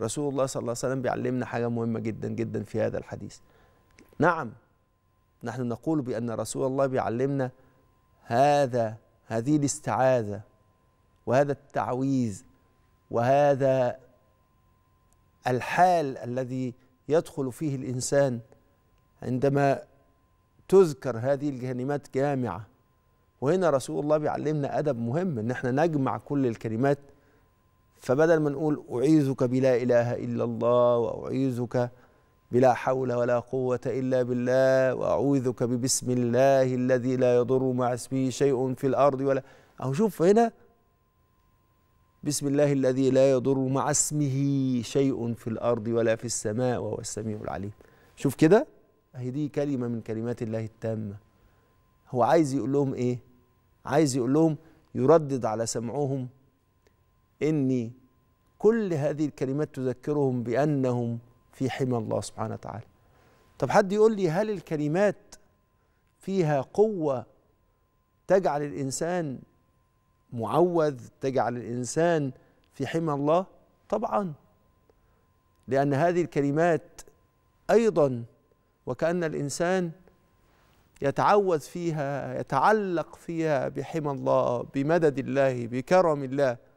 رسول الله صلى الله عليه وسلم بيعلمنا حاجة مهمة جدا جدا في هذا الحديث نعم نحن نقول بأن رسول الله بيعلمنا هذا هذه الاستعاذة وهذا التعويذ وهذا الحال الذي يدخل فيه الإنسان عندما تذكر هذه الكلمات جامعة وهنا رسول الله بيعلمنا أدب مهم إن احنا نجمع كل الكلمات فبدل ما نقول أعيذك بلا إله إلا الله وأعيذك بلا حول ولا قوة إلا بالله وأعوذك ببسم الله الذي لا يضر مع اسمه شيء في الأرض ولا أو شوف هنا بسم الله الذي لا يضر مع اسمه شيء في الأرض ولا في السماء وهو السميع العليم شوف كده أهي دي كلمة من كلمات الله التامة هو عايز يقول لهم إيه؟ عايز يقول لهم يردد على سمعهم إني كل هذه الكلمات تذكرهم بأنهم في حمى الله سبحانه وتعالى طب حد يقول لي هل الكلمات فيها قوة تجعل الإنسان معوذ تجعل الإنسان في حمى الله طبعا لأن هذه الكلمات أيضا وكأن الإنسان يتعوذ فيها يتعلق فيها بحمى الله بمدد الله بكرم الله